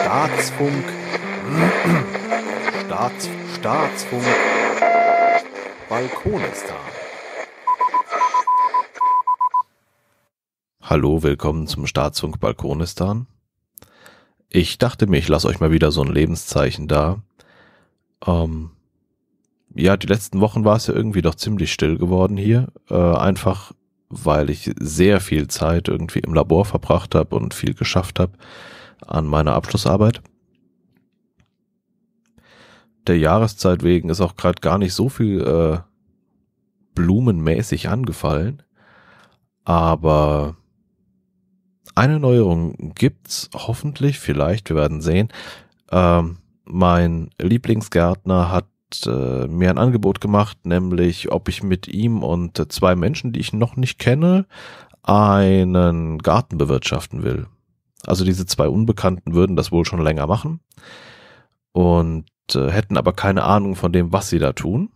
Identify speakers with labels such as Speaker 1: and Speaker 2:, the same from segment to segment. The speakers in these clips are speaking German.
Speaker 1: Staatsfunk. Staats, Staatsfunk. Balkonistan. Hallo, willkommen zum Staatsfunk Balkonistan. Ich dachte mir, ich lasse euch mal wieder so ein Lebenszeichen da. Ähm, ja, die letzten Wochen war es ja irgendwie doch ziemlich still geworden hier. Äh, einfach weil ich sehr viel Zeit irgendwie im Labor verbracht habe und viel geschafft habe an meiner Abschlussarbeit. Der Jahreszeit wegen ist auch gerade gar nicht so viel äh, blumenmäßig angefallen, aber eine Neuerung gibt's hoffentlich, vielleicht, wir werden sehen. Ähm, mein Lieblingsgärtner hat äh, mir ein Angebot gemacht, nämlich ob ich mit ihm und äh, zwei Menschen, die ich noch nicht kenne, einen Garten bewirtschaften will. Also diese zwei Unbekannten würden das wohl schon länger machen und äh, hätten aber keine Ahnung von dem, was sie da tun.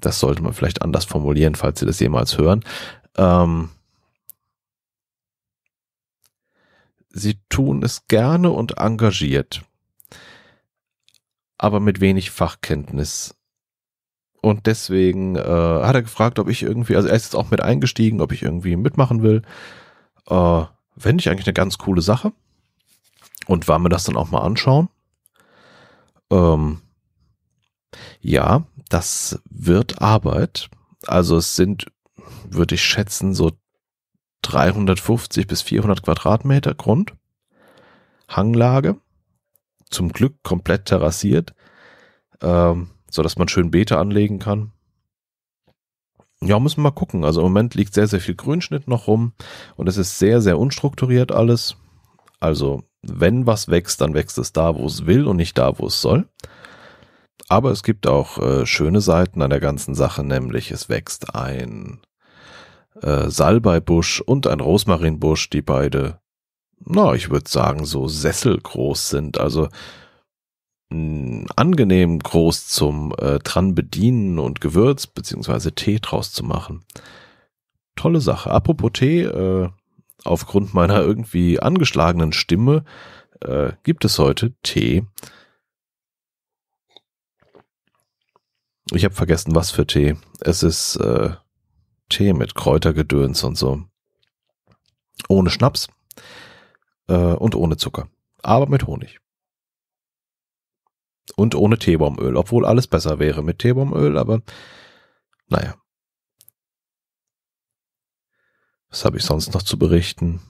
Speaker 1: Das sollte man vielleicht anders formulieren, falls Sie das jemals hören. Ähm, Sie tun es gerne und engagiert, aber mit wenig Fachkenntnis. Und deswegen äh, hat er gefragt, ob ich irgendwie, also er ist jetzt auch mit eingestiegen, ob ich irgendwie mitmachen will. Äh, Fände ich eigentlich eine ganz coole Sache. Und war mir das dann auch mal anschauen. Ähm, ja, das wird Arbeit. Also es sind, würde ich schätzen, so 350 bis 400 Quadratmeter Grund, Hanglage, zum Glück komplett terrassiert, ähm, so dass man schön Beete anlegen kann. Ja, müssen wir mal gucken. Also im Moment liegt sehr, sehr viel Grünschnitt noch rum und es ist sehr, sehr unstrukturiert alles. Also wenn was wächst, dann wächst es da, wo es will und nicht da, wo es soll. Aber es gibt auch äh, schöne Seiten an der ganzen Sache, nämlich es wächst ein äh, Salbeibusch und ein Rosmarinbusch, die beide, na, ich würde sagen, so sesselgroß sind. Also angenehm groß zum äh, dran bedienen und Gewürz beziehungsweise Tee draus zu machen. Tolle Sache. Apropos Tee, äh, aufgrund meiner irgendwie angeschlagenen Stimme äh, gibt es heute Tee. Ich habe vergessen, was für Tee. Es ist äh, Tee mit Kräutergedöns und so. Ohne Schnaps äh, und ohne Zucker, aber mit Honig. Und ohne Teebaumöl, obwohl alles besser wäre mit Teebaumöl, aber naja. Was habe ich sonst noch zu berichten?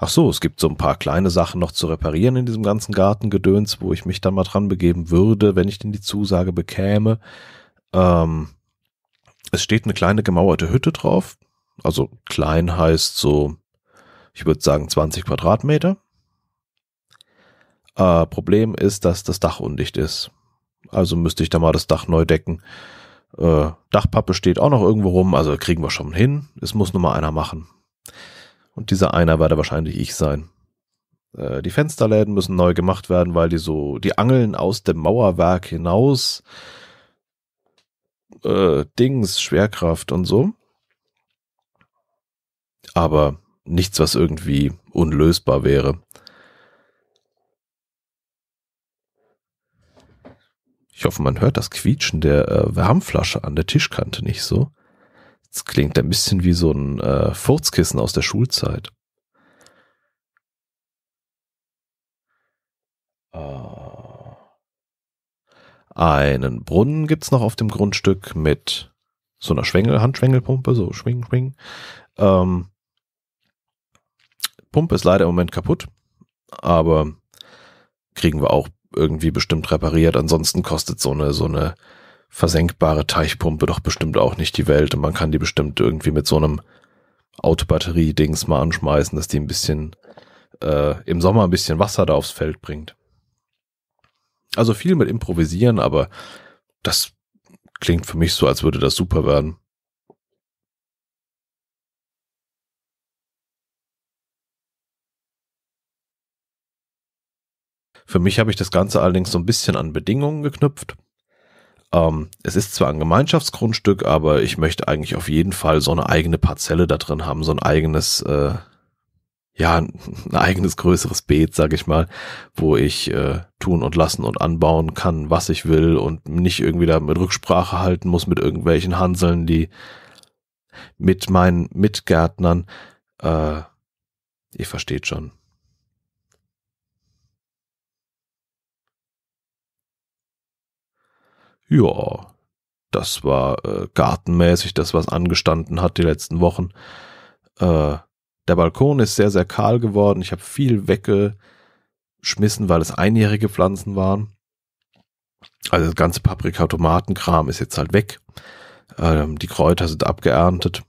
Speaker 1: Ach so, es gibt so ein paar kleine Sachen noch zu reparieren in diesem ganzen Gartengedöns, wo ich mich dann mal dran begeben würde, wenn ich denn die Zusage bekäme. Ähm, es steht eine kleine gemauerte Hütte drauf. Also klein heißt so, ich würde sagen 20 Quadratmeter. Äh, Problem ist, dass das Dach undicht ist. Also müsste ich da mal das Dach neu decken. Äh, Dachpappe steht auch noch irgendwo rum, also kriegen wir schon hin. Es muss nur mal einer machen. Und dieser einer werde wahrscheinlich ich sein. Äh, die Fensterläden müssen neu gemacht werden, weil die so, die angeln aus dem Mauerwerk hinaus äh, Dings, Schwerkraft und so. Aber nichts, was irgendwie unlösbar wäre. Ich hoffe, man hört das Quietschen der äh, Wärmflasche an der Tischkante nicht so. Das klingt ein bisschen wie so ein äh, Furzkissen aus der Schulzeit. Uh. Einen Brunnen gibt's noch auf dem Grundstück mit so einer Schwengel, Handschwengelpumpe, so schwing, schwing. Ähm, Pumpe ist leider im Moment kaputt, aber kriegen wir auch irgendwie bestimmt repariert. Ansonsten kostet so eine, so eine versenkbare Teichpumpe doch bestimmt auch nicht die Welt und man kann die bestimmt irgendwie mit so einem Autobatterie-Dings mal anschmeißen, dass die ein bisschen äh, im Sommer ein bisschen Wasser da aufs Feld bringt. Also viel mit Improvisieren, aber das klingt für mich so, als würde das super werden. Für mich habe ich das Ganze allerdings so ein bisschen an Bedingungen geknüpft. Ähm, es ist zwar ein Gemeinschaftsgrundstück, aber ich möchte eigentlich auf jeden Fall so eine eigene Parzelle da drin haben, so ein eigenes, äh, ja, ein eigenes größeres Beet, sage ich mal, wo ich äh, tun und lassen und anbauen kann, was ich will und nicht irgendwie da mit Rücksprache halten muss mit irgendwelchen Hanseln, die mit meinen Mitgärtnern, äh, ihr versteht schon. Ja, das war äh, gartenmäßig das, was angestanden hat die letzten Wochen. Äh, der Balkon ist sehr, sehr kahl geworden. Ich habe viel weggeschmissen, weil es einjährige Pflanzen waren. Also das ganze Paprika-Tomatenkram ist jetzt halt weg. Ähm, die Kräuter sind abgeerntet.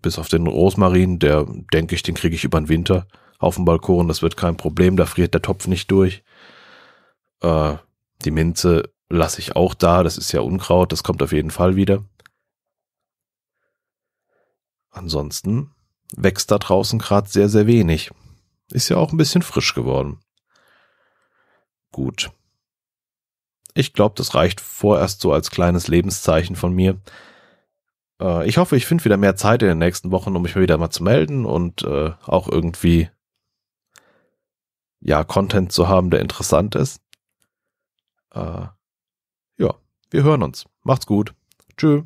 Speaker 1: Bis auf den Rosmarin, der denke ich, den kriege ich über den Winter auf dem Balkon. Das wird kein Problem. Da friert der Topf nicht durch. Äh, die Minze lasse ich auch da. Das ist ja Unkraut. Das kommt auf jeden Fall wieder. Ansonsten wächst da draußen gerade sehr, sehr wenig. Ist ja auch ein bisschen frisch geworden. Gut. Ich glaube, das reicht vorerst so als kleines Lebenszeichen von mir. Äh, ich hoffe, ich finde wieder mehr Zeit in den nächsten Wochen, um mich wieder mal zu melden und äh, auch irgendwie ja Content zu haben, der interessant ist. Äh, ja, wir hören uns. Macht's gut. Tschö.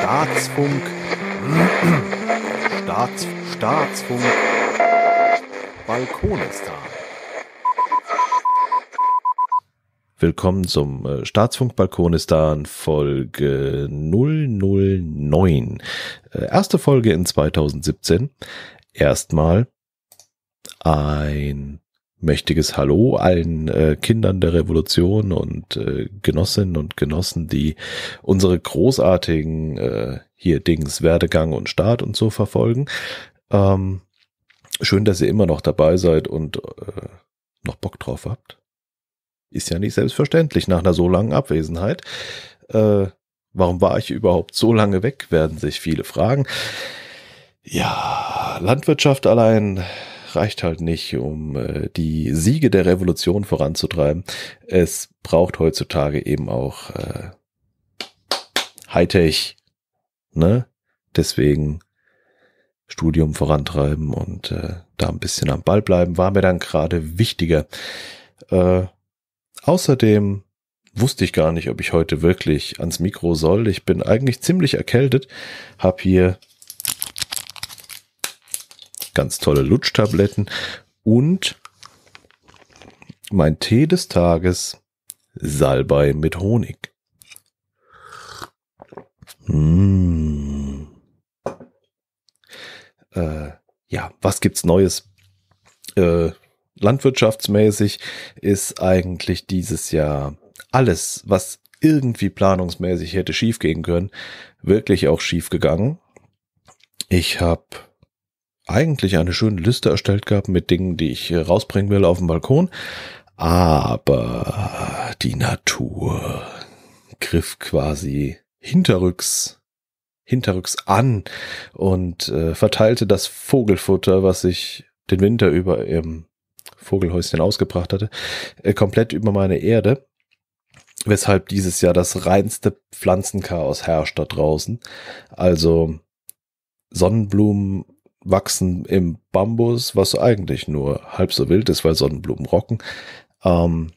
Speaker 1: Staatsfunk. Staats, Staatsfunk. Balkonistan. Willkommen zum äh, Staatsfunkbalkon ist da in Folge 009. Äh, erste Folge in 2017. Erstmal ein mächtiges Hallo allen äh, Kindern der Revolution und äh, Genossinnen und Genossen, die unsere großartigen äh, hier Dings Werdegang und Staat und so verfolgen. Ähm, schön, dass ihr immer noch dabei seid und äh, noch Bock drauf habt. Ist ja nicht selbstverständlich nach einer so langen Abwesenheit. Äh, warum war ich überhaupt so lange weg, werden sich viele fragen. Ja, Landwirtschaft allein reicht halt nicht, um äh, die Siege der Revolution voranzutreiben. Es braucht heutzutage eben auch äh, Hightech. Ne? Deswegen Studium vorantreiben und äh, da ein bisschen am Ball bleiben, war mir dann gerade wichtiger. Äh, Außerdem wusste ich gar nicht, ob ich heute wirklich ans Mikro soll. Ich bin eigentlich ziemlich erkältet, habe hier ganz tolle Lutschtabletten und mein Tee des Tages Salbei mit Honig. Mmh. Äh, ja, was gibt's Neues? Äh, landwirtschaftsmäßig ist eigentlich dieses Jahr alles, was irgendwie planungsmäßig hätte schiefgehen können, wirklich auch schiefgegangen. Ich habe eigentlich eine schöne Liste erstellt gehabt mit Dingen, die ich rausbringen will auf dem Balkon, aber die Natur griff quasi hinterrücks hinterrücks an und äh, verteilte das Vogelfutter, was ich den Winter über im Vogelhäuschen ausgebracht hatte, äh, komplett über meine Erde. Weshalb dieses Jahr das reinste Pflanzenchaos herrscht da draußen. Also Sonnenblumen wachsen im Bambus, was eigentlich nur halb so wild ist, weil Sonnenblumen rocken. Ähm,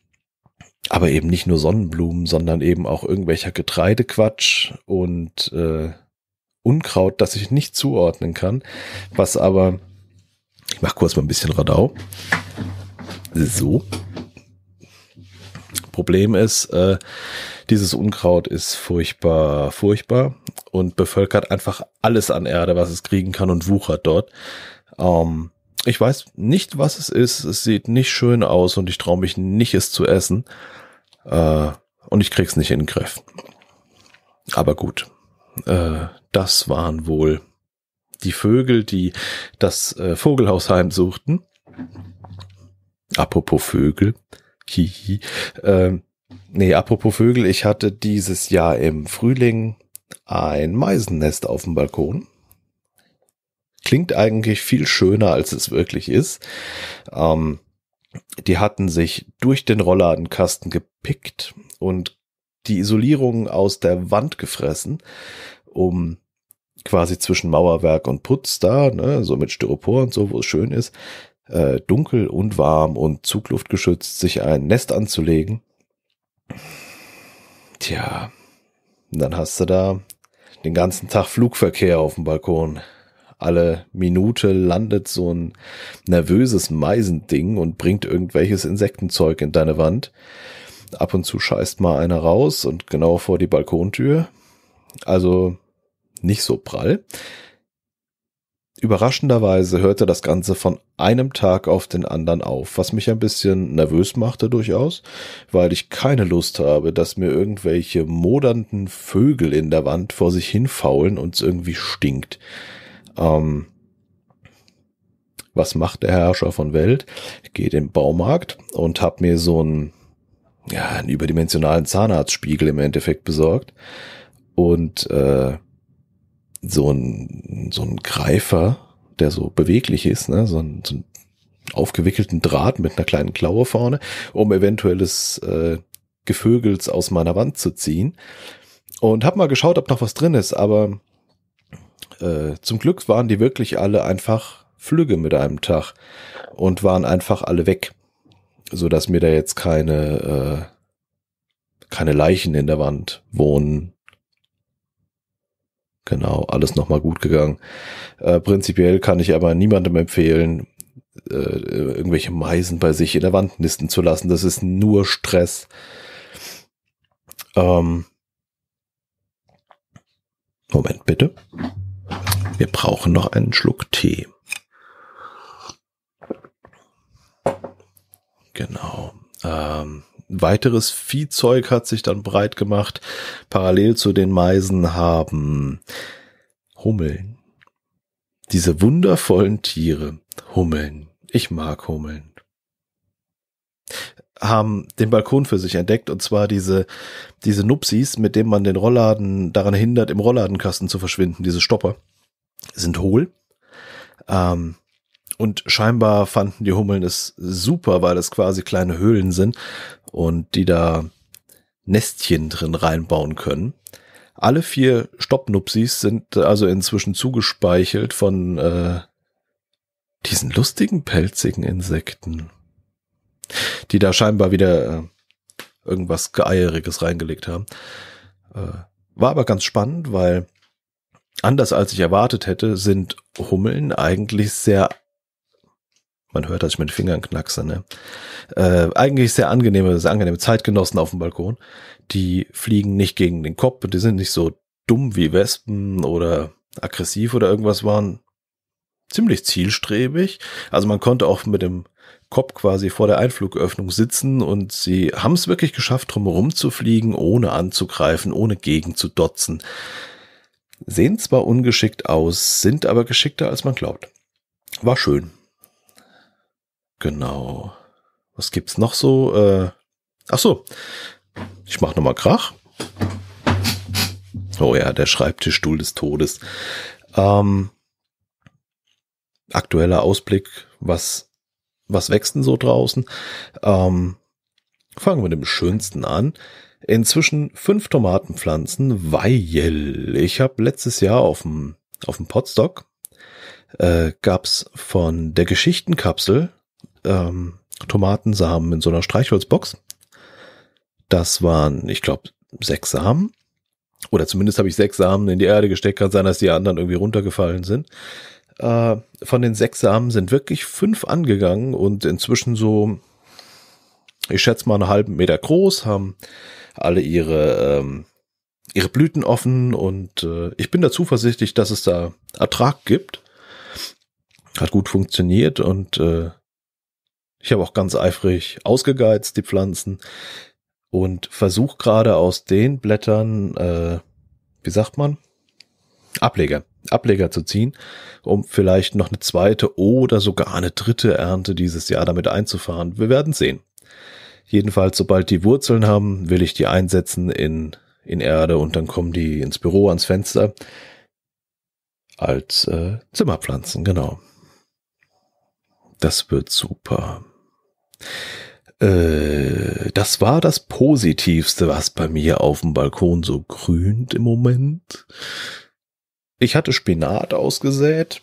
Speaker 1: aber eben nicht nur Sonnenblumen, sondern eben auch irgendwelcher Getreidequatsch und äh, Unkraut, das ich nicht zuordnen kann, was aber ich mache kurz mal ein bisschen Radau. So. Problem ist, äh, dieses Unkraut ist furchtbar, furchtbar und bevölkert einfach alles an Erde, was es kriegen kann und wuchert dort. Ähm, ich weiß nicht, was es ist. Es sieht nicht schön aus und ich traue mich nicht, es zu essen. Äh, und ich krieg's nicht in den Griff. Aber gut, äh, das waren wohl die Vögel, die das äh, Vogelhaus heimsuchten. Apropos Vögel. Hihi. Ähm, nee, apropos Vögel, ich hatte dieses Jahr im Frühling ein Meisennest auf dem Balkon. Klingt eigentlich viel schöner, als es wirklich ist. Ähm, die hatten sich durch den Rollladenkasten gepickt und die Isolierung aus der Wand gefressen, um quasi zwischen Mauerwerk und Putz da, ne, so mit Styropor und so, wo es schön ist, äh, dunkel und warm und zugluftgeschützt, sich ein Nest anzulegen. Tja, dann hast du da den ganzen Tag Flugverkehr auf dem Balkon. Alle Minute landet so ein nervöses Meisending und bringt irgendwelches Insektenzeug in deine Wand. Ab und zu scheißt mal einer raus und genau vor die Balkontür. Also nicht so prall. Überraschenderweise hörte das Ganze von einem Tag auf den anderen auf, was mich ein bisschen nervös machte durchaus, weil ich keine Lust habe, dass mir irgendwelche modernden Vögel in der Wand vor sich hinfaulen und es irgendwie stinkt. Ähm, was macht der Herrscher von Welt? Ich gehe in den Baumarkt und hab mir so einen, ja, einen überdimensionalen Zahnarztspiegel im Endeffekt besorgt und äh, so ein, so ein Greifer, der so beweglich ist, ne? so, ein, so ein aufgewickelten Draht mit einer kleinen Klaue vorne, um eventuelles äh, Gevögels aus meiner Wand zu ziehen. Und habe mal geschaut, ob noch was drin ist, aber äh, zum Glück waren die wirklich alle einfach Flüge mit einem Tag und waren einfach alle weg, sodass mir da jetzt keine äh, keine Leichen in der Wand wohnen Genau, alles nochmal gut gegangen. Äh, prinzipiell kann ich aber niemandem empfehlen, äh, irgendwelche Meisen bei sich in der Wand nisten zu lassen. Das ist nur Stress. Ähm Moment bitte. Wir brauchen noch einen Schluck Tee. Genau. Ähm weiteres Viehzeug hat sich dann breit gemacht. Parallel zu den Meisen haben Hummeln. Diese wundervollen Tiere. Hummeln. Ich mag Hummeln. Haben den Balkon für sich entdeckt und zwar diese, diese Nupsis, mit dem man den Rollladen daran hindert, im Rollladenkasten zu verschwinden, diese Stopper, sind hohl. Ähm, und scheinbar fanden die Hummeln es super, weil es quasi kleine Höhlen sind und die da Nestchen drin reinbauen können. Alle vier Stoppnupsis sind also inzwischen zugespeichelt von äh, diesen lustigen, pelzigen Insekten, die da scheinbar wieder äh, irgendwas Geeieriges reingelegt haben. Äh, war aber ganz spannend, weil anders als ich erwartet hätte, sind Hummeln eigentlich sehr man hört, dass ich mit den Fingern knackse. Ne? Äh, eigentlich sehr angenehme, sehr angenehme Zeitgenossen auf dem Balkon. Die fliegen nicht gegen den Kopf, die sind nicht so dumm wie Wespen oder aggressiv oder irgendwas waren. Ziemlich zielstrebig. Also man konnte auch mit dem Kopf quasi vor der Einflugöffnung sitzen und sie haben es wirklich geschafft, drumherum zu fliegen, ohne anzugreifen, ohne gegen zu dotzen. Sehen zwar ungeschickt aus, sind aber geschickter als man glaubt. War schön. Genau. Was gibt's noch so? Äh, ach so. Ich mach nochmal Krach. Oh ja, der Schreibtischstuhl des Todes. Ähm, aktueller Ausblick, was, was wächst denn so draußen? Ähm, fangen wir mit dem Schönsten an. Inzwischen fünf Tomatenpflanzen, weil ich habe letztes Jahr auf dem, auf dem Potstock äh, gab von der Geschichtenkapsel ähm, Tomatensamen in so einer Streichholzbox. Das waren, ich glaube, sechs Samen. Oder zumindest habe ich sechs Samen in die Erde gesteckt. Kann sein, dass die anderen irgendwie runtergefallen sind. Äh, von den sechs Samen sind wirklich fünf angegangen und inzwischen so, ich schätze mal, einen halben Meter groß, haben alle ihre, ähm, ihre Blüten offen und äh, ich bin da zuversichtlich, dass es da Ertrag gibt. Hat gut funktioniert und äh, ich habe auch ganz eifrig ausgegeizt, die Pflanzen. Und versuche gerade aus den Blättern, äh, wie sagt man? Ableger. Ableger zu ziehen, um vielleicht noch eine zweite oder sogar eine dritte Ernte dieses Jahr damit einzufahren. Wir werden sehen. Jedenfalls, sobald die Wurzeln haben, will ich die einsetzen in, in Erde und dann kommen die ins Büro ans Fenster als äh, Zimmerpflanzen, genau. Das wird super. Äh, das war das Positivste, was bei mir auf dem Balkon so grünt im Moment. Ich hatte Spinat ausgesät.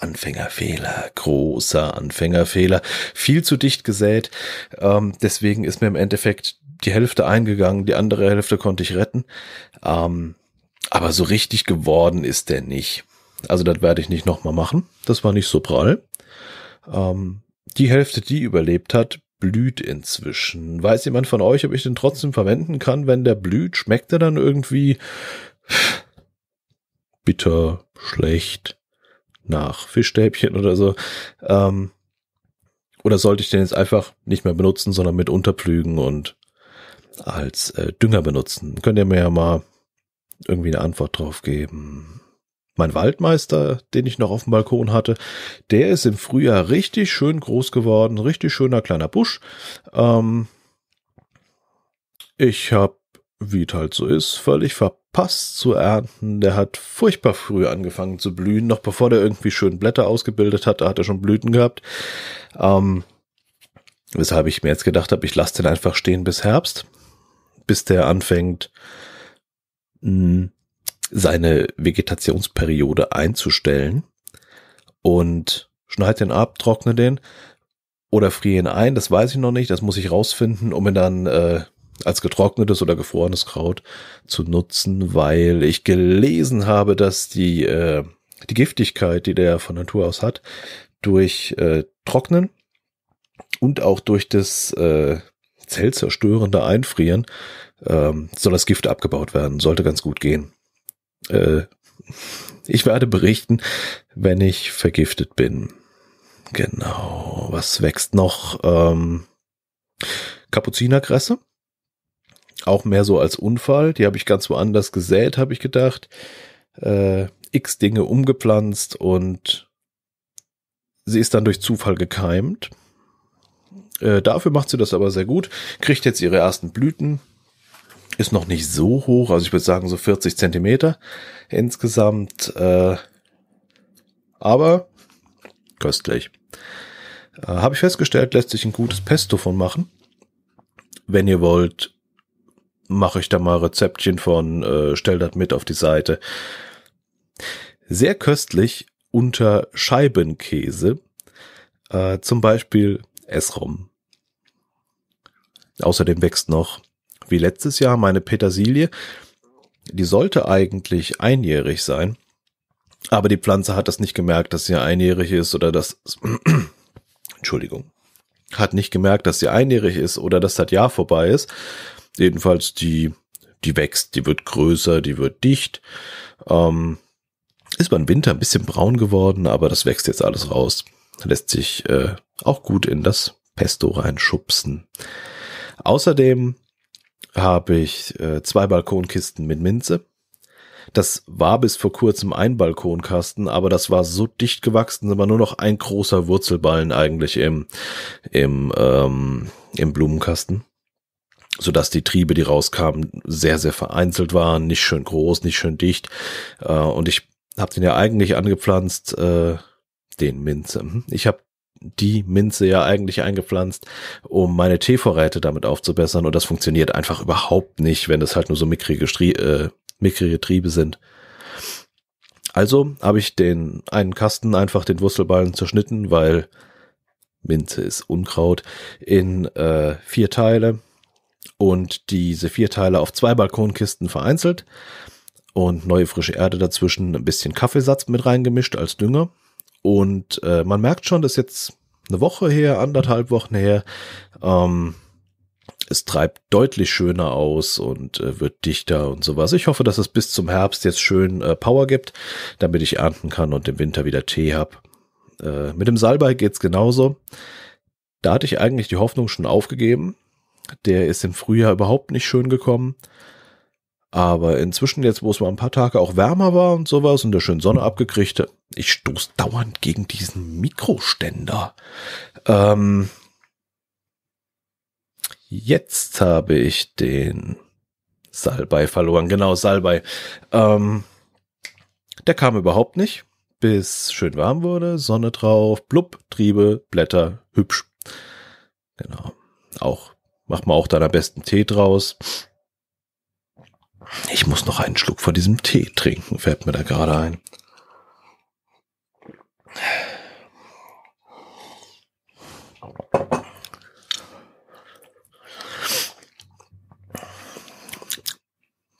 Speaker 1: Anfängerfehler, großer Anfängerfehler, viel zu dicht gesät. Ähm, deswegen ist mir im Endeffekt die Hälfte eingegangen, die andere Hälfte konnte ich retten. Ähm, aber so richtig geworden ist der nicht. Also das werde ich nicht nochmal machen. Das war nicht so prall. Ähm, die Hälfte, die überlebt hat, blüht inzwischen. Weiß jemand von euch, ob ich den trotzdem verwenden kann, wenn der blüht? Schmeckt er dann irgendwie bitter, schlecht nach Fischstäbchen oder so? Ähm, oder sollte ich den jetzt einfach nicht mehr benutzen, sondern mit unterpflügen und als äh, Dünger benutzen? Könnt ihr mir ja mal irgendwie eine Antwort drauf geben. Mein Waldmeister, den ich noch auf dem Balkon hatte, der ist im Frühjahr richtig schön groß geworden, richtig schöner kleiner Busch. Ähm, ich habe, wie es halt so ist, völlig verpasst zu ernten. Der hat furchtbar früh angefangen zu blühen, noch bevor der irgendwie schön Blätter ausgebildet hat, da hat er schon Blüten gehabt. Ähm, weshalb ich mir jetzt gedacht habe, ich lasse den einfach stehen bis Herbst, bis der anfängt. Mh, seine Vegetationsperiode einzustellen und schneid den ab, trockne den oder friere ihn ein, das weiß ich noch nicht, das muss ich rausfinden, um ihn dann äh, als getrocknetes oder gefrorenes Kraut zu nutzen, weil ich gelesen habe, dass die, äh, die Giftigkeit, die der von Natur aus hat, durch äh, Trocknen und auch durch das äh, zellzerstörende Einfrieren ähm, soll das Gift abgebaut werden. Sollte ganz gut gehen. Äh, ich werde berichten, wenn ich vergiftet bin. Genau. Was wächst noch? Ähm, Kapuzinerkresse. Auch mehr so als Unfall. Die habe ich ganz woanders gesät, habe ich gedacht. Äh, X Dinge umgepflanzt und sie ist dann durch Zufall gekeimt. Äh, dafür macht sie das aber sehr gut. Kriegt jetzt ihre ersten Blüten. Ist noch nicht so hoch, also ich würde sagen so 40 Zentimeter insgesamt. Äh, aber köstlich. Äh, Habe ich festgestellt, lässt sich ein gutes Pesto von machen. Wenn ihr wollt, mache ich da mal Rezeptchen von, äh, stell das mit auf die Seite. Sehr köstlich unter Scheibenkäse, äh, zum Beispiel Esrom. Außerdem wächst noch wie letztes Jahr meine Petersilie. Die sollte eigentlich einjährig sein, aber die Pflanze hat das nicht gemerkt, dass sie einjährig ist oder dass Entschuldigung, hat nicht gemerkt, dass sie einjährig ist oder dass das Jahr vorbei ist. Jedenfalls die die wächst, die wird größer, die wird dicht. Ähm, ist beim Winter ein bisschen braun geworden, aber das wächst jetzt alles raus. Lässt sich äh, auch gut in das Pesto reinschubsen. Außerdem habe ich äh, zwei Balkonkisten mit Minze. Das war bis vor kurzem ein Balkonkasten, aber das war so dicht gewachsen, da nur noch ein großer Wurzelballen eigentlich im, im, ähm, im Blumenkasten. Sodass die Triebe, die rauskamen, sehr, sehr vereinzelt waren, nicht schön groß, nicht schön dicht. Äh, und ich habe den ja eigentlich angepflanzt, äh, den Minze. Mhm. Ich habe die Minze ja eigentlich eingepflanzt, um meine Teevorräte damit aufzubessern. Und das funktioniert einfach überhaupt nicht, wenn es halt nur so mickrige, äh, mickrige Triebe sind. Also habe ich den einen Kasten einfach den Wurzelballen zerschnitten, weil Minze ist Unkraut, in äh, vier Teile und diese vier Teile auf zwei Balkonkisten vereinzelt und neue frische Erde dazwischen, ein bisschen Kaffeesatz mit reingemischt als Dünger und äh, man merkt schon, dass jetzt eine Woche her, anderthalb Wochen her, ähm, es treibt deutlich schöner aus und äh, wird dichter und sowas. Ich hoffe, dass es bis zum Herbst jetzt schön äh, Power gibt, damit ich ernten kann und im Winter wieder Tee habe. Äh, mit dem Salbei geht es genauso. Da hatte ich eigentlich die Hoffnung schon aufgegeben. Der ist im Frühjahr überhaupt nicht schön gekommen. Aber inzwischen jetzt, wo es mal ein paar Tage auch wärmer war und sowas und der schön Sonne abgekriegte, ich stoß dauernd gegen diesen Mikroständer. Ähm, jetzt habe ich den Salbei verloren. Genau, Salbei. Ähm, der kam überhaupt nicht, bis schön warm wurde, Sonne drauf, blub, Triebe, Blätter, hübsch. Genau. Auch, mach mal auch deiner besten Tee draus. Ich muss noch einen Schluck von diesem Tee trinken, fällt mir da gerade ein.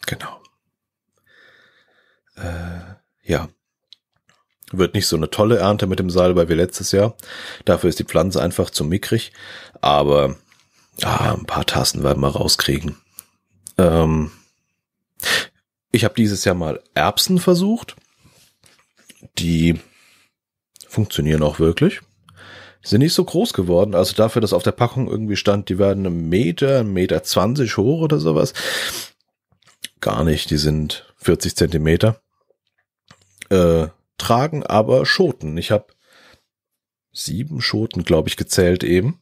Speaker 1: Genau. Äh, ja. Wird nicht so eine tolle Ernte mit dem Salbei wie letztes Jahr. Dafür ist die Pflanze einfach zu mickrig. Aber ah, ein paar Tassen werden wir rauskriegen. Ähm, ich habe dieses Jahr mal Erbsen versucht. Die funktionieren auch wirklich. Sind nicht so groß geworden, also dafür, dass auf der Packung irgendwie stand, die werden einen Meter, einen Meter zwanzig hoch oder sowas. Gar nicht, die sind 40 Zentimeter. Äh, tragen aber Schoten. Ich habe sieben Schoten, glaube ich, gezählt eben.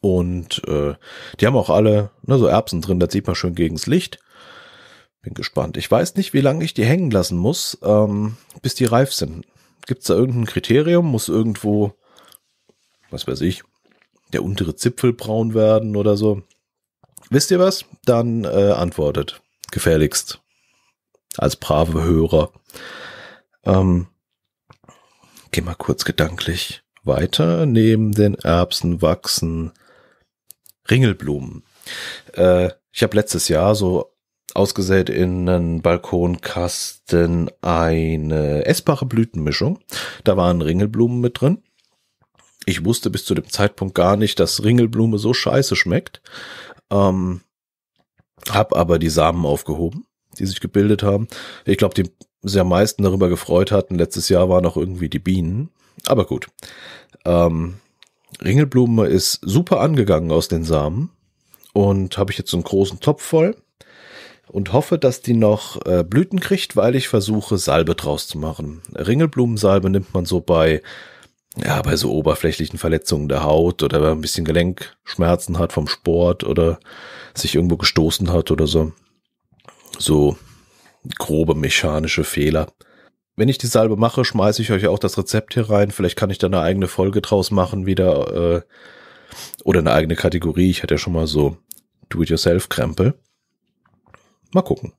Speaker 1: Und äh, die haben auch alle ne, so Erbsen drin, das sieht man schön gegens Licht. Bin gespannt. Ich weiß nicht, wie lange ich die hängen lassen muss, ähm, bis die reif sind. Gibt es da irgendein Kriterium? Muss irgendwo, was weiß ich, der untere Zipfel braun werden oder so? Wisst ihr was? Dann äh, antwortet. Gefährlichst. Als brave Hörer. Ähm, geh mal kurz gedanklich weiter. Neben den Erbsen wachsen Ringelblumen. Äh, ich habe letztes Jahr so ausgesät in einen Balkonkasten eine essbare Blütenmischung. Da waren Ringelblumen mit drin. Ich wusste bis zu dem Zeitpunkt gar nicht, dass Ringelblume so scheiße schmeckt. Ähm, hab aber die Samen aufgehoben, die sich gebildet haben. Ich glaube, die sehr meisten darüber gefreut hatten letztes Jahr waren auch irgendwie die Bienen. Aber gut. Ähm, Ringelblume ist super angegangen aus den Samen und habe ich jetzt einen großen Topf voll und hoffe, dass die noch äh, Blüten kriegt, weil ich versuche, Salbe draus zu machen. Ringelblumensalbe nimmt man so bei, ja, bei so oberflächlichen Verletzungen der Haut oder wenn man ein bisschen Gelenkschmerzen hat vom Sport oder sich irgendwo gestoßen hat oder so. So grobe mechanische Fehler. Wenn ich die Salbe mache, schmeiße ich euch auch das Rezept hier rein. Vielleicht kann ich da eine eigene Folge draus machen, wieder äh, oder eine eigene Kategorie. Ich hatte ja schon mal so Do-it-yourself-Krempel. Mal gucken.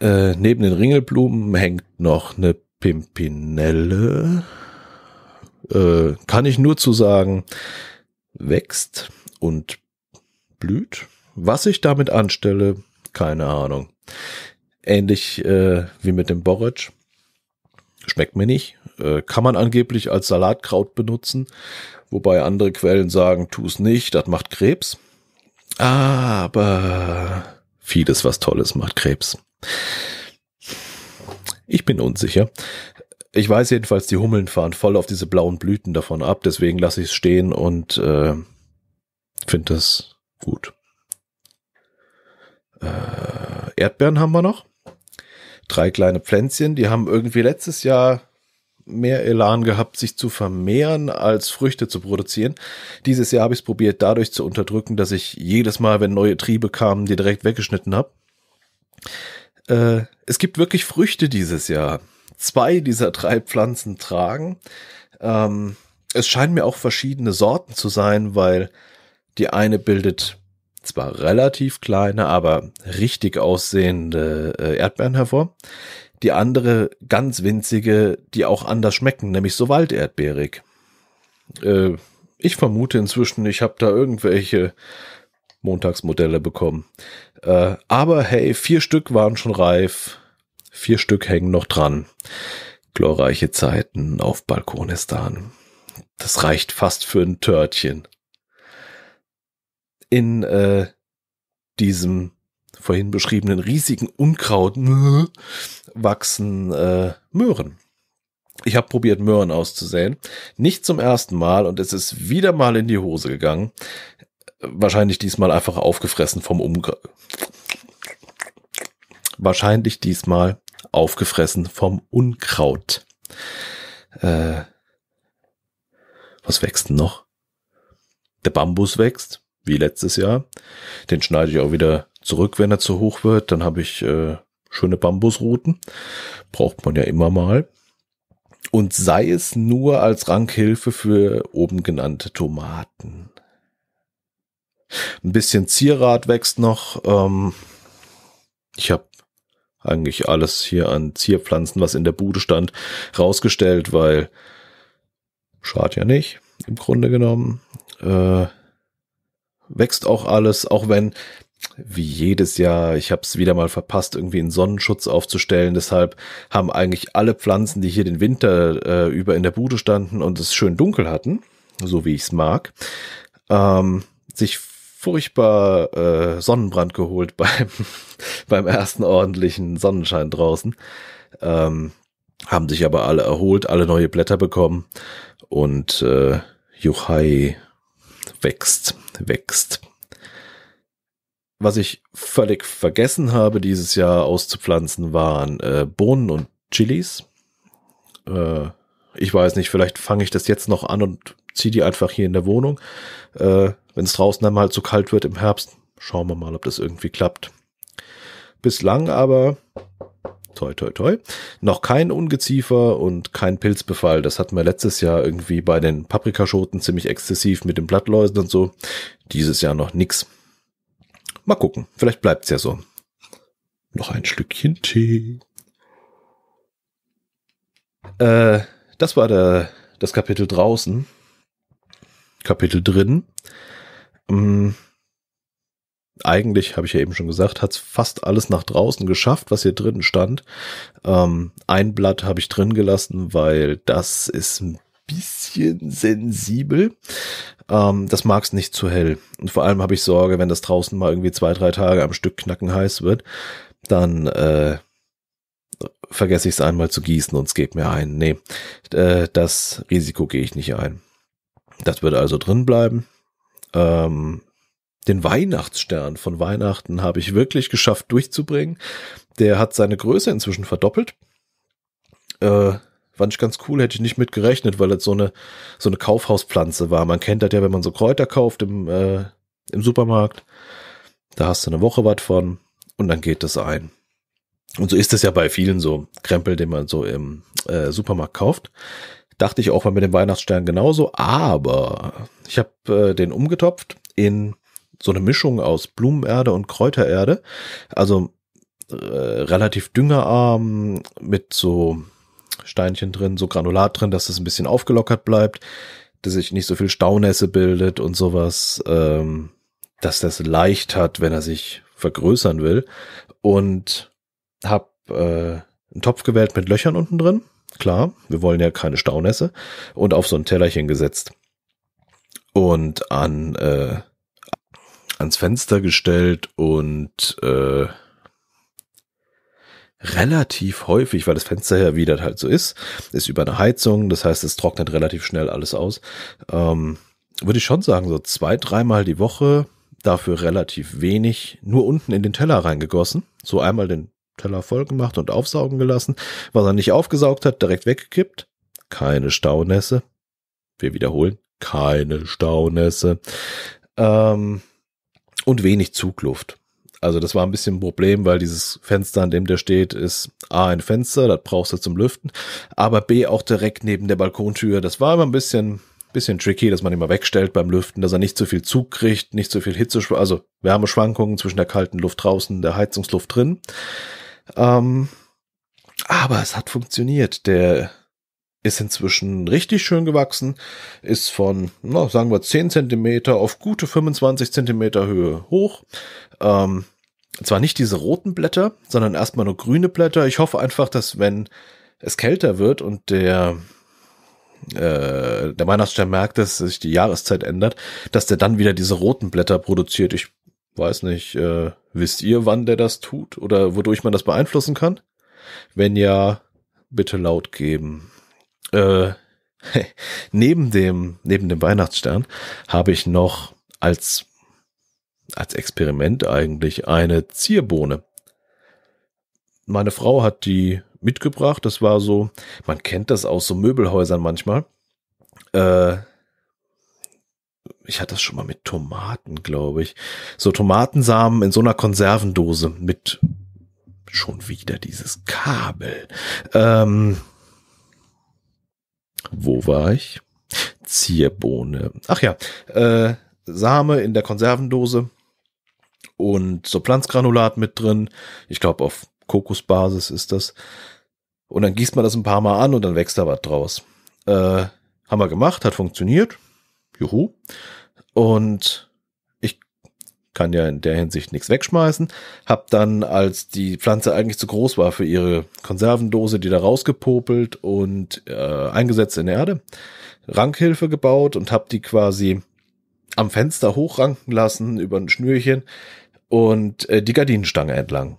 Speaker 1: Äh, neben den Ringelblumen hängt noch eine Pimpinelle. Äh, kann ich nur zu sagen, wächst und blüht. Was ich damit anstelle, keine Ahnung. Ähnlich äh, wie mit dem Borretsch. Schmeckt mir nicht. Äh, kann man angeblich als Salatkraut benutzen. Wobei andere Quellen sagen, tu es nicht, das macht Krebs. Aber vieles, was Tolles macht Krebs. Ich bin unsicher. Ich weiß jedenfalls, die Hummeln fahren voll auf diese blauen Blüten davon ab, deswegen lasse ich es stehen und äh, finde das gut. Äh, Erdbeeren haben wir noch. Drei kleine Pflänzchen, die haben irgendwie letztes Jahr mehr Elan gehabt, sich zu vermehren, als Früchte zu produzieren. Dieses Jahr habe ich es probiert, dadurch zu unterdrücken, dass ich jedes Mal, wenn neue Triebe kamen, die direkt weggeschnitten habe. Äh, es gibt wirklich Früchte dieses Jahr. Zwei dieser drei Pflanzen tragen. Ähm, es scheinen mir auch verschiedene Sorten zu sein, weil die eine bildet zwar relativ kleine, aber richtig aussehende äh, Erdbeeren hervor die andere ganz winzige, die auch anders schmecken, nämlich so walderdbeerig. Äh, ich vermute inzwischen, ich habe da irgendwelche Montagsmodelle bekommen. Äh, aber hey, vier Stück waren schon reif. Vier Stück hängen noch dran. Glorreiche Zeiten auf Balkonistan. Das reicht fast für ein Törtchen. In äh, diesem vorhin beschriebenen riesigen Unkraut wachsen äh, Möhren. Ich habe probiert, Möhren auszusäen. Nicht zum ersten Mal und es ist wieder mal in die Hose gegangen. Wahrscheinlich diesmal einfach aufgefressen vom Unkraut. Wahrscheinlich diesmal aufgefressen vom Unkraut. Äh, was wächst denn noch? Der Bambus wächst, wie letztes Jahr. Den schneide ich auch wieder zurück, wenn er zu hoch wird. Dann habe ich äh, schöne Bambusruten. Braucht man ja immer mal. Und sei es nur als Rankhilfe für oben genannte Tomaten. Ein bisschen Zierrad wächst noch. Ähm, ich habe eigentlich alles hier an Zierpflanzen, was in der Bude stand, rausgestellt, weil schadet ja nicht, im Grunde genommen. Äh, wächst auch alles, auch wenn wie jedes Jahr, ich habe es wieder mal verpasst, irgendwie einen Sonnenschutz aufzustellen. Deshalb haben eigentlich alle Pflanzen, die hier den Winter äh, über in der Bude standen und es schön dunkel hatten, so wie ich es mag, ähm, sich furchtbar äh, Sonnenbrand geholt beim, beim ersten ordentlichen Sonnenschein draußen. Ähm, haben sich aber alle erholt, alle neue Blätter bekommen und äh, Juchai wächst, wächst was ich völlig vergessen habe, dieses Jahr auszupflanzen, waren äh, Bohnen und Chilis. Äh, ich weiß nicht, vielleicht fange ich das jetzt noch an und ziehe die einfach hier in der Wohnung. Äh, Wenn es draußen einmal mal halt so kalt wird im Herbst, schauen wir mal, ob das irgendwie klappt. Bislang aber, toi, toi, toi, noch kein Ungeziefer und kein Pilzbefall. Das hatten wir letztes Jahr irgendwie bei den Paprikaschoten ziemlich exzessiv mit den Blattläusen und so. Dieses Jahr noch nichts. Mal gucken, vielleicht bleibt es ja so. Noch ein Schlückchen Tee. Äh, das war der, das Kapitel draußen. Kapitel drin. Ähm, eigentlich, habe ich ja eben schon gesagt, hat es fast alles nach draußen geschafft, was hier drinnen stand. Ähm, ein Blatt habe ich drin gelassen, weil das ist ein bisschen sensibel. Ähm, das mag es nicht zu hell. Und vor allem habe ich Sorge, wenn das draußen mal irgendwie zwei, drei Tage am Stück knacken heiß wird, dann äh, vergesse ich es einmal zu gießen und es geht mir ein. Nee, äh, das Risiko gehe ich nicht ein. Das wird also drin bleiben. Ähm, den Weihnachtsstern von Weihnachten habe ich wirklich geschafft durchzubringen. Der hat seine Größe inzwischen verdoppelt. Äh, Fand ich ganz cool, hätte ich nicht mit gerechnet, weil das so eine, so eine Kaufhauspflanze war. Man kennt das ja, wenn man so Kräuter kauft im, äh, im Supermarkt. Da hast du eine Woche was von und dann geht das ein. Und so ist es ja bei vielen so Krempel, den man so im äh, Supermarkt kauft. Dachte ich auch mal mit dem Weihnachtsstern genauso, aber ich habe äh, den umgetopft in so eine Mischung aus Blumenerde und Kräutererde. Also äh, relativ düngerarm mit so Steinchen drin, so Granulat drin, dass es ein bisschen aufgelockert bleibt, dass sich nicht so viel Staunässe bildet und sowas, ähm, dass das leicht hat, wenn er sich vergrößern will. Und hab äh, einen Topf gewählt mit Löchern unten drin. Klar, wir wollen ja keine Staunässe. Und auf so ein Tellerchen gesetzt. Und an, äh, ans Fenster gestellt und äh, relativ häufig, weil das Fenster ja wieder halt so ist, ist über eine Heizung, das heißt, es trocknet relativ schnell alles aus. Ähm, würde ich schon sagen, so zwei, dreimal die Woche, dafür relativ wenig, nur unten in den Teller reingegossen, so einmal den Teller voll gemacht und aufsaugen gelassen, was er nicht aufgesaugt hat, direkt weggekippt. Keine Staunässe. Wir wiederholen, keine Staunässe. Ähm, und wenig Zugluft. Also das war ein bisschen ein Problem, weil dieses Fenster, an dem der steht, ist A ein Fenster, das brauchst du zum Lüften, aber B auch direkt neben der Balkontür. Das war immer ein bisschen, bisschen tricky, dass man ihn mal wegstellt beim Lüften, dass er nicht zu viel Zug kriegt, nicht zu viel Hitze, also Wärmeschwankungen zwischen der kalten Luft draußen, und der Heizungsluft drin. Ähm, aber es hat funktioniert. Der ist inzwischen richtig schön gewachsen, ist von, na, sagen wir, 10 Zentimeter auf gute 25 Zentimeter Höhe hoch, ähm, zwar nicht diese roten Blätter, sondern erstmal nur grüne Blätter. Ich hoffe einfach, dass wenn es kälter wird und der äh, der Weihnachtsstern merkt, dass sich die Jahreszeit ändert, dass der dann wieder diese roten Blätter produziert. Ich weiß nicht, äh, wisst ihr, wann der das tut oder wodurch man das beeinflussen kann? Wenn ja, bitte laut geben. Äh, neben dem neben dem Weihnachtsstern habe ich noch als als Experiment eigentlich eine Zierbohne. Meine Frau hat die mitgebracht. Das war so, man kennt das aus so Möbelhäusern manchmal. Äh, ich hatte das schon mal mit Tomaten, glaube ich. So Tomatensamen in so einer Konservendose mit schon wieder dieses Kabel. Ähm, wo war ich? Zierbohne. Ach ja, äh, Same in der Konservendose und so Pflanzgranulat mit drin. Ich glaube, auf Kokosbasis ist das. Und dann gießt man das ein paar Mal an und dann wächst da was draus. Äh, haben wir gemacht, hat funktioniert. Juhu. Und ich kann ja in der Hinsicht nichts wegschmeißen. Hab dann, als die Pflanze eigentlich zu groß war für ihre Konservendose, die da rausgepopelt und äh, eingesetzt in Erde, Rankhilfe gebaut und hab die quasi am Fenster hochranken lassen über ein Schnürchen und äh, die Gardinenstange entlang.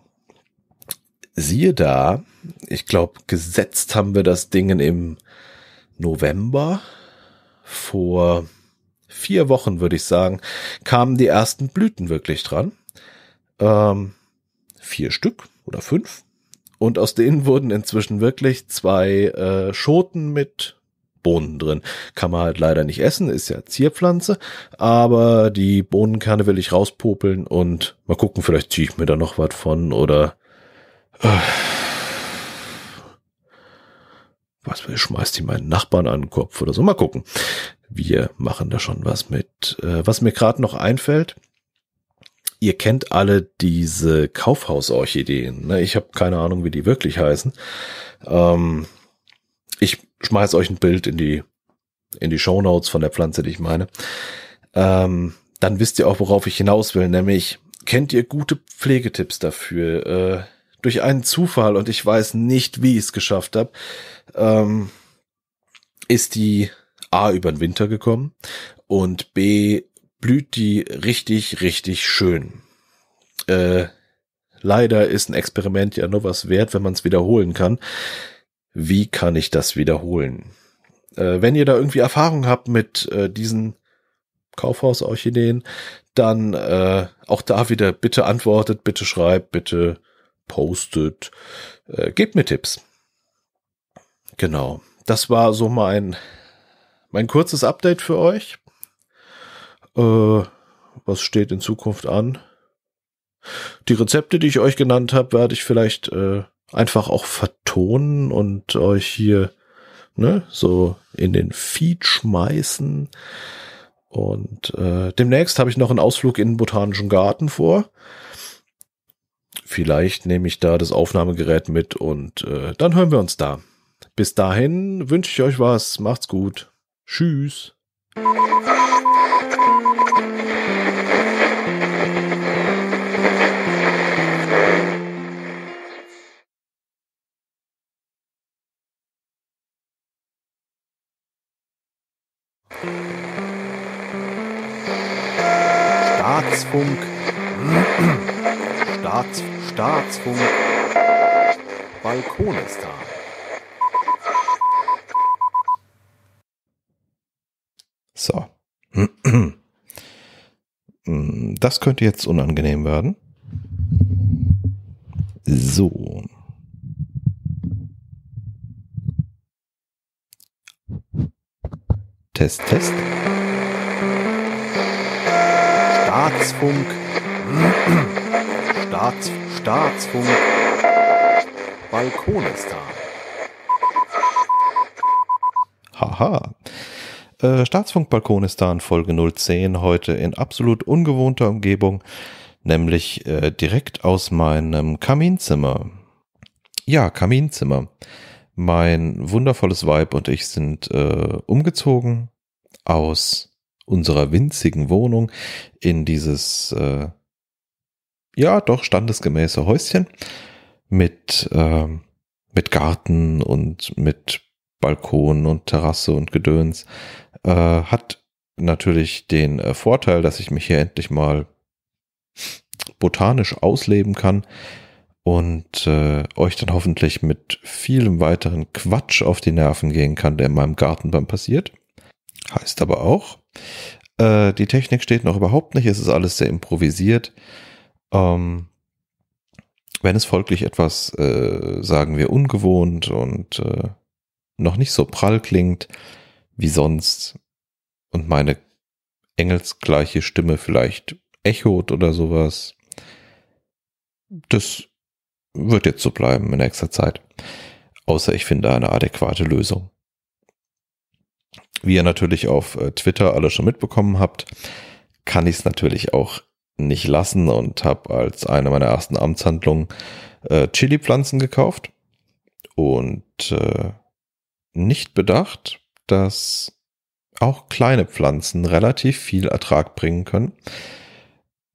Speaker 1: Siehe da, ich glaube, gesetzt haben wir das Ding im November vor vier Wochen, würde ich sagen, kamen die ersten Blüten wirklich dran. Ähm, vier Stück oder fünf. Und aus denen wurden inzwischen wirklich zwei äh, Schoten mit Bohnen drin. Kann man halt leider nicht essen, ist ja Zierpflanze, aber die Bohnenkerne will ich rauspopeln und mal gucken, vielleicht ziehe ich mir da noch was von oder äh, was will ich, schmeißt die meinen Nachbarn an den Kopf oder so. Mal gucken. Wir machen da schon was mit. Äh, was mir gerade noch einfällt, ihr kennt alle diese Kaufhausorchideen. Ne? Ich habe keine Ahnung, wie die wirklich heißen. Ähm, schmeiß euch ein Bild in die, in die Show Notes von der Pflanze, die ich meine. Ähm, dann wisst ihr auch, worauf ich hinaus will, nämlich kennt ihr gute Pflegetipps dafür? Äh, durch einen Zufall und ich weiß nicht, wie ich es geschafft habe, ähm, ist die A über den Winter gekommen und B blüht die richtig, richtig schön. Äh, leider ist ein Experiment ja nur was wert, wenn man es wiederholen kann wie kann ich das wiederholen? Äh, wenn ihr da irgendwie Erfahrung habt mit äh, diesen Kaufhaus-Orchideen, dann äh, auch da wieder bitte antwortet, bitte schreibt, bitte postet, äh, gebt mir Tipps. Genau, das war so mein, mein kurzes Update für euch. Äh, was steht in Zukunft an? Die Rezepte, die ich euch genannt habe, werde ich vielleicht äh, einfach auch verteilen vertonen und euch hier ne, so in den Feed schmeißen. Und äh, demnächst habe ich noch einen Ausflug in den Botanischen Garten vor. Vielleicht nehme ich da das Aufnahmegerät mit und äh, dann hören wir uns da. Bis dahin wünsche ich euch was. Macht's gut. Tschüss. Staatsfunk. Staats, Staatsfunk. Balkonistan. So. Das könnte jetzt unangenehm werden. So. Test, Test. Staatsfunk. Staats, Staatsfunk. Balkonistan. Haha. Äh, Staatsfunk Balkonistan Folge 010 heute in absolut ungewohnter Umgebung, nämlich äh, direkt aus meinem Kaminzimmer. Ja, Kaminzimmer. Mein wundervolles Weib und ich sind äh, umgezogen aus unserer winzigen Wohnung in dieses, äh, ja, doch standesgemäße Häuschen mit, äh, mit Garten und mit Balkon und Terrasse und Gedöns. Äh, hat natürlich den äh, Vorteil, dass ich mich hier endlich mal botanisch ausleben kann und äh, euch dann hoffentlich mit vielem weiteren Quatsch auf die Nerven gehen kann, der in meinem Garten dann passiert. Heißt aber auch, äh, die Technik steht noch überhaupt nicht, es ist alles sehr improvisiert. Ähm, wenn es folglich etwas, äh, sagen wir, ungewohnt und äh, noch nicht so prall klingt wie sonst und meine engelsgleiche Stimme vielleicht echot oder sowas, das wird jetzt so bleiben in nächster Zeit. Außer ich finde eine adäquate Lösung. Wie ihr natürlich auf äh, Twitter alle schon mitbekommen habt, kann ich es natürlich auch nicht lassen und habe als eine meiner ersten Amtshandlungen äh, Chili-Pflanzen gekauft und äh, nicht bedacht, dass auch kleine Pflanzen relativ viel Ertrag bringen können,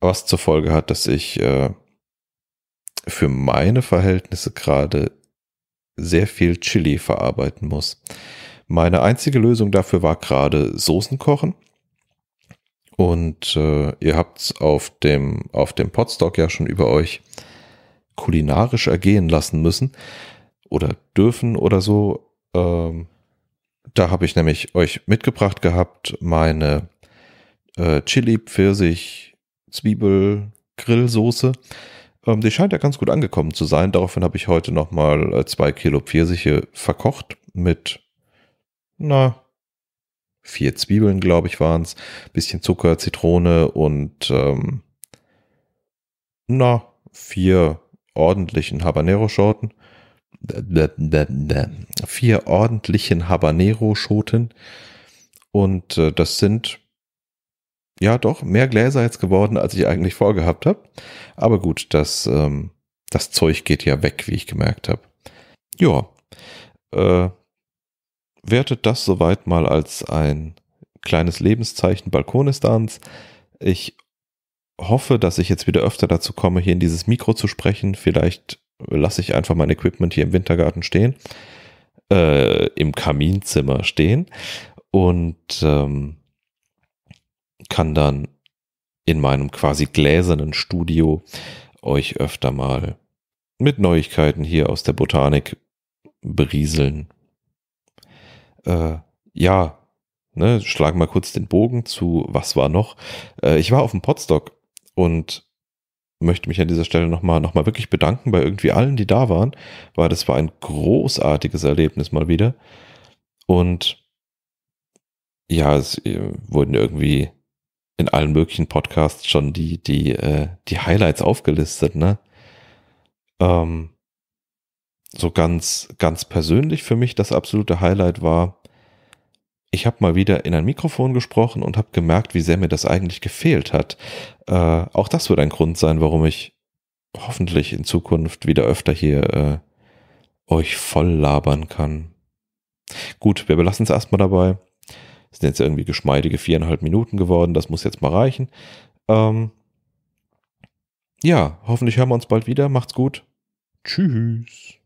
Speaker 1: was zur Folge hat, dass ich äh, für meine Verhältnisse gerade sehr viel Chili verarbeiten muss. Meine einzige Lösung dafür war gerade Soßen kochen. Und äh, ihr habt es auf dem, auf dem Podstock ja schon über euch kulinarisch ergehen lassen müssen oder dürfen oder so. Ähm, da habe ich nämlich euch mitgebracht gehabt, meine äh, Chili, Pfirsich, Zwiebel, Grillsoße. Ähm, die scheint ja ganz gut angekommen zu sein. Daraufhin habe ich heute nochmal äh, zwei Kilo Pfirsiche verkocht mit na, vier Zwiebeln, glaube ich, waren es, bisschen Zucker, Zitrone und ähm, na, vier ordentlichen Habanero-Schoten. Vier ordentlichen Habanero-Schoten. Und äh, das sind ja doch mehr Gläser jetzt geworden, als ich eigentlich vorgehabt habe. Aber gut, das, ähm, das Zeug geht ja weg, wie ich gemerkt habe. Ja, äh, wertet das soweit mal als ein kleines Lebenszeichen Balkonistans. Ich hoffe, dass ich jetzt wieder öfter dazu komme, hier in dieses Mikro zu sprechen. Vielleicht lasse ich einfach mein Equipment hier im Wintergarten stehen, äh, im Kaminzimmer stehen und ähm, kann dann in meinem quasi gläsernen Studio euch öfter mal mit Neuigkeiten hier aus der Botanik berieseln äh, ja, ne, schlagen mal kurz den Bogen zu, was war noch? Äh, ich war auf dem Podstock und möchte mich an dieser Stelle nochmal noch mal wirklich bedanken bei irgendwie allen, die da waren, weil das war ein großartiges Erlebnis mal wieder. Und ja, es äh, wurden irgendwie in allen möglichen Podcasts schon die, die, äh, die Highlights aufgelistet, ne? Ähm, so ganz, ganz persönlich für mich das absolute Highlight war, ich habe mal wieder in ein Mikrofon gesprochen und habe gemerkt, wie sehr mir das eigentlich gefehlt hat. Äh, auch das wird ein Grund sein, warum ich hoffentlich in Zukunft wieder öfter hier äh, euch voll labern kann. Gut, wir belassen es erstmal dabei. Es sind jetzt irgendwie geschmeidige viereinhalb Minuten geworden, das muss jetzt mal reichen. Ähm ja, hoffentlich hören wir uns bald wieder. Macht's gut. Tschüss.